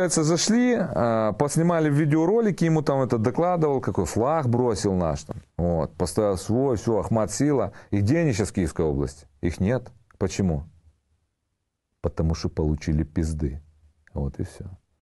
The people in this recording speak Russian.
получается, зашли, а, поснимали видеоролики, ему там это докладывал, какой флаг бросил наш. Там. Вот, поставил свой, все, Ахмат Сила. И где они сейчас в Киевской области? Их нет. Почему? Потому что получили пизды. Вот и все.